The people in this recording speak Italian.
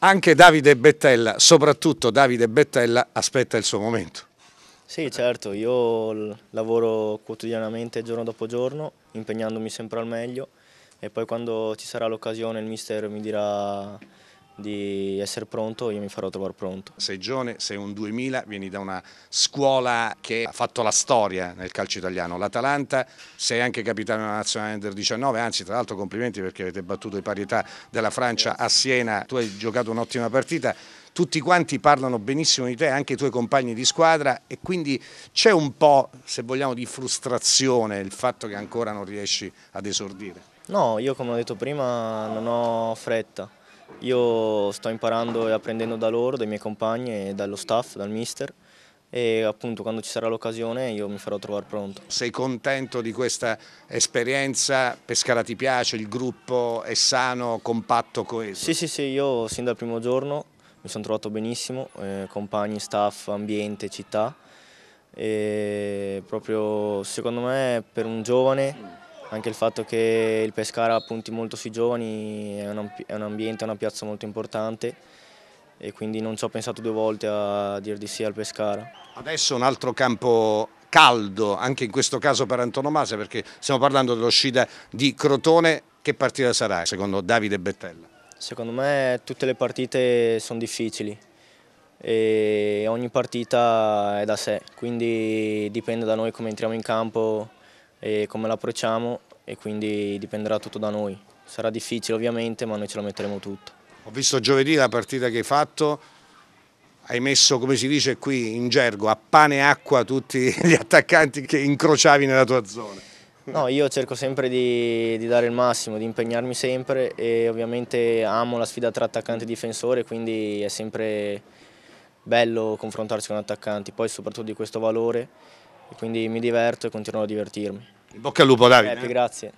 anche Davide Bettella, soprattutto Davide Bettella, aspetta il suo momento. Sì, certo, io lavoro quotidianamente giorno dopo giorno, impegnandomi sempre al meglio e poi quando ci sarà l'occasione il mister mi dirà di essere pronto io mi farò trovare pronto. Sei giovane, sei un 2000, vieni da una scuola che ha fatto la storia nel calcio italiano, l'Atalanta, sei anche capitano della nazionale under 19, anzi tra l'altro complimenti perché avete battuto i parietà della Francia a Siena, tu hai giocato un'ottima partita, tutti quanti parlano benissimo di te, anche i tuoi compagni di squadra e quindi c'è un po', se vogliamo, di frustrazione il fatto che ancora non riesci ad esordire. No, io come ho detto prima non ho fretta, io sto imparando e apprendendo da loro, dai miei compagni e dallo staff, dal mister e appunto quando ci sarà l'occasione io mi farò trovare pronto. Sei contento di questa esperienza? Pescara ti piace? Il gruppo è sano, compatto, coeso? Sì, sì, sì, io sin dal primo giorno mi sono trovato benissimo, eh, compagni, staff, ambiente, città e proprio secondo me per un giovane anche il fatto che il Pescara punti molto sui giovani è un, è un ambiente, è una piazza molto importante e quindi non ci ho pensato due volte a dir di sì al Pescara. Adesso un altro campo caldo, anche in questo caso per Antonomasia, perché stiamo parlando dell'uscita di Crotone. Che partita sarà secondo Davide Bettella? Secondo me tutte le partite sono difficili e ogni partita è da sé, quindi dipende da noi come entriamo in campo e come la approcciamo e quindi dipenderà tutto da noi. Sarà difficile ovviamente ma noi ce la metteremo tutto. Ho visto giovedì la partita che hai fatto, hai messo come si dice qui in gergo a pane e acqua tutti gli attaccanti che incrociavi nella tua zona. No, io cerco sempre di, di, dare il massimo, di impegnarmi sempre e ovviamente amo la sfida tra attaccante e difensore, quindi è sempre bello confrontarsi con attaccanti, poi soprattutto di questo valore e quindi mi diverto e continuo a divertirmi. In bocca al lupo Davide. Eh, grazie.